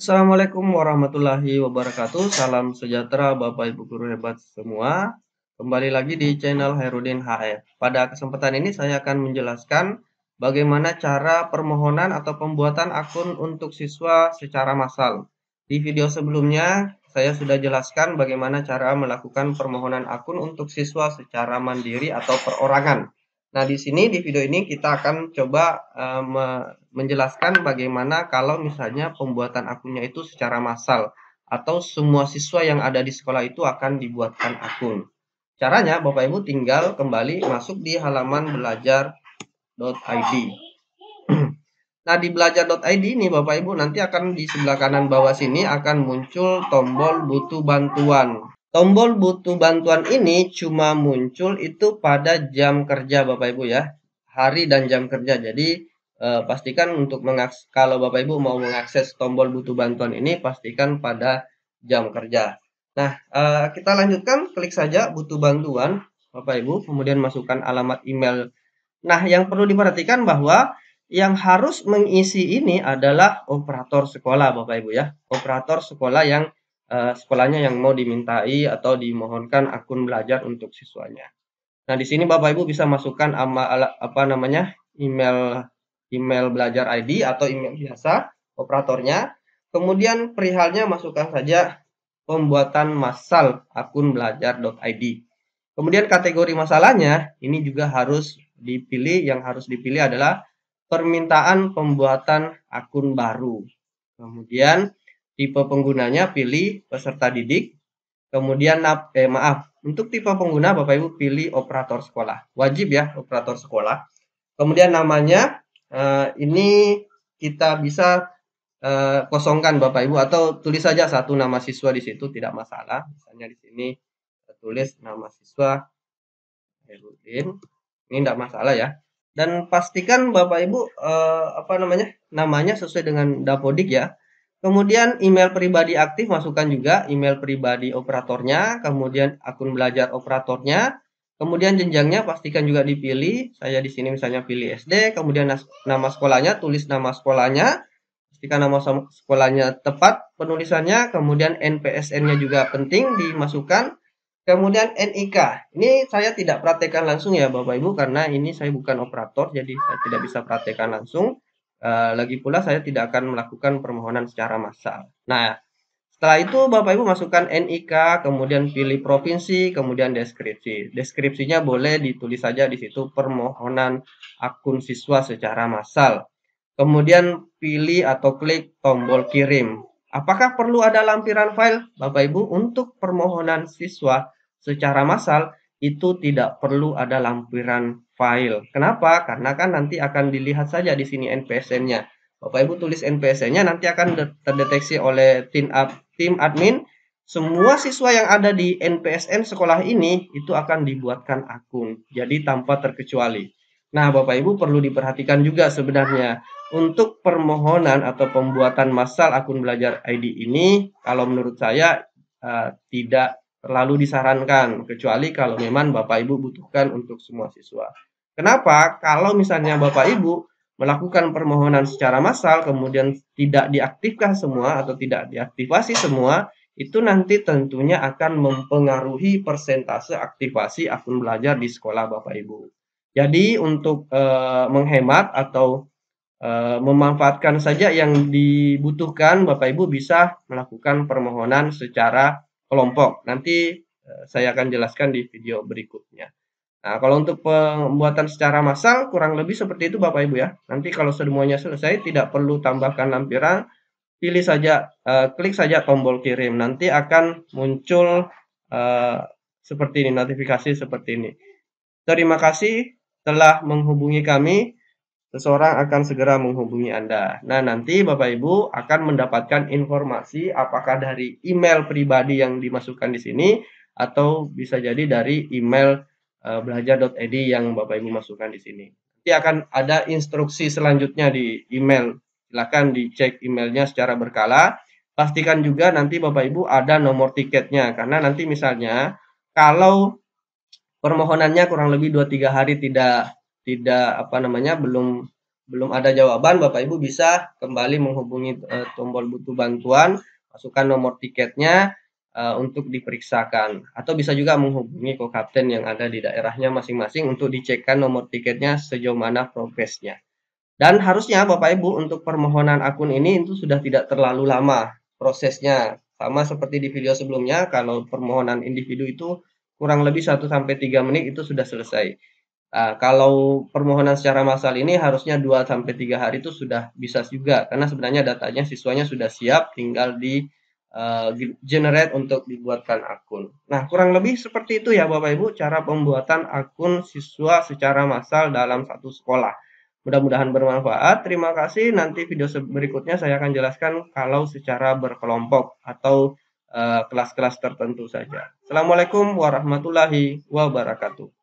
Assalamualaikum warahmatullahi wabarakatuh. Salam sejahtera Bapak Ibu guru hebat semua. Kembali lagi di channel Herudin HF. Pada kesempatan ini saya akan menjelaskan bagaimana cara permohonan atau pembuatan akun untuk siswa secara massal. Di video sebelumnya saya sudah jelaskan bagaimana cara melakukan permohonan akun untuk siswa secara mandiri atau perorangan. Nah, di sini di video ini kita akan coba uh, menjelaskan bagaimana kalau misalnya pembuatan akunnya itu secara massal atau semua siswa yang ada di sekolah itu akan dibuatkan akun. Caranya Bapak Ibu tinggal kembali masuk di halaman belajar.id. Nah, di belajar.id ini Bapak Ibu nanti akan di sebelah kanan bawah sini akan muncul tombol butuh bantuan. Tombol butuh bantuan ini cuma muncul itu pada jam kerja Bapak Ibu ya, hari dan jam kerja. Jadi eh, pastikan untuk mengakses kalau Bapak Ibu mau mengakses tombol butuh bantuan ini pastikan pada jam kerja. Nah, eh, kita lanjutkan klik saja butuh bantuan Bapak Ibu, kemudian masukkan alamat email. Nah, yang perlu diperhatikan bahwa yang harus mengisi ini adalah operator sekolah Bapak Ibu ya, operator sekolah yang uh, sekolahnya yang mau dimintai atau dimohonkan akun belajar untuk siswanya. Nah, di sini Bapak Ibu bisa masukkan ama, apa namanya? email email belajar ID atau email biasa operatornya. Kemudian perihalnya masukkan saja pembuatan massal akun belajar.id. Kemudian kategori masalahnya ini juga harus dipilih yang harus dipilih adalah permintaan pembuatan akun baru. Kemudian tipe penggunanya pilih peserta didik, kemudian eh, maaf, untuk tipe pengguna Bapak Ibu pilih operator sekolah. Wajib ya operator sekolah. Kemudian namanya eh, ini kita bisa eh, kosongkan Bapak Ibu atau tulis saja satu nama siswa di situ tidak masalah. Misalnya di sini eh, tulis nama siswa Herudin. Ini tidak masalah ya. Dan pastikan Bapak Ibu eh, apa namanya? namanya sesuai dengan Dapodik ya. Kemudian email pribadi aktif masukkan juga email pribadi operatornya, kemudian akun belajar operatornya, kemudian jenjangnya pastikan juga dipilih. Saya di sini misalnya pilih SD, kemudian nama sekolahnya, tulis nama sekolahnya, pastikan nama sekolahnya tepat penulisannya, kemudian NPSN-nya juga penting dimasukkan. Kemudian NIK. Ini saya tidak praktekkan langsung ya Bapak Ibu karena ini saya bukan operator jadi saya tidak bisa praktekkan langsung. Eh, lagi pula saya tidak akan melakukan permohonan secara massal. Nah, setelah itu Bapak Ibu masukkan NIK, kemudian pilih provinsi, kemudian deskripsi. Deskripsinya boleh ditulis saja di situ permohonan akun siswa secara massal. Kemudian pilih atau klik tombol kirim. Apakah perlu ada lampiran file Bapak Ibu untuk permohonan siswa secara massal? itu tidak perlu ada lampiran file. Kenapa? Karena kan nanti akan dilihat saja di sini NPSN-nya. Bapak Ibu tulis NPSN-nya nanti akan terdeteksi oleh tim tim admin semua siswa yang ada di NPSN sekolah ini itu akan dibuatkan akun. Jadi tanpa terkecuali. Nah, Bapak Ibu perlu diperhatikan juga sebenarnya untuk permohonan atau pembuatan massal akun belajar ID ini kalau menurut saya uh, tidak terlalu disarankan kecuali kalau memang Bapak Ibu butuhkan untuk semua siswa. Kenapa? Kalau misalnya Bapak Ibu melakukan permohonan secara massal kemudian tidak diaktifkan semua atau tidak diaktifasi semua, itu nanti tentunya akan mempengaruhi persentase aktivasi akun belajar di sekolah Bapak Ibu. Jadi untuk e, menghemat atau eh, memanfaatkan saja yang dibutuhkan Bapak Ibu bisa melakukan permohonan secara kelompok. Nanti eh, saya akan jelaskan di video berikutnya. Nah, kalau untuk pembuatan secara massal kurang lebih seperti itu Bapak Ibu ya. Nanti kalau semuanya selesai tidak perlu tambahkan lampiran, pilih saja eh, klik saja tombol kirim. Nanti akan muncul eh, seperti ini notifikasi seperti ini. Terima kasih telah menghubungi kami seseorang akan segera menghubungi Anda. Nah, nanti Bapak Ibu akan mendapatkan informasi apakah dari email pribadi yang dimasukkan di sini atau bisa jadi dari email uh, yang Bapak Ibu masukkan di sini. Nanti akan ada instruksi selanjutnya di email. Silakan dicek emailnya secara berkala. Pastikan juga nanti Bapak Ibu ada nomor tiketnya karena nanti misalnya kalau permohonannya kurang lebih 2-3 hari tidak tidak apa namanya belum belum ada jawaban, Bapak Ibu bisa kembali menghubungi e, tombol butuh bantuan, masukkan nomor tiketnya e, untuk diperiksakan atau bisa juga menghubungi kapten yang ada di daerahnya masing-masing untuk dicekkan nomor tiketnya sejauh mana progresnya. Dan harusnya Bapak Ibu untuk permohonan akun ini itu sudah tidak terlalu lama prosesnya. Sama seperti di video sebelumnya, kalau permohonan individu itu kurang lebih 1 sampai 3 menit itu sudah selesai. Nah, kalau permohonan secara massal ini harusnya 2 sampai 3 hari itu sudah bisa juga karena sebenarnya datanya siswanya sudah siap tinggal di uh, generate untuk dibuatkan akun. Nah, kurang lebih seperti itu ya Bapak Ibu cara pembuatan akun siswa secara massal dalam satu sekolah. Mudah-mudahan bermanfaat. Terima kasih. Nanti video berikutnya saya akan jelaskan kalau secara berkelompok atau eh, kelas-kelas uh, kelas -kelas tertentu saja. Assalamualaikum warahmatullahi wabarakatuh.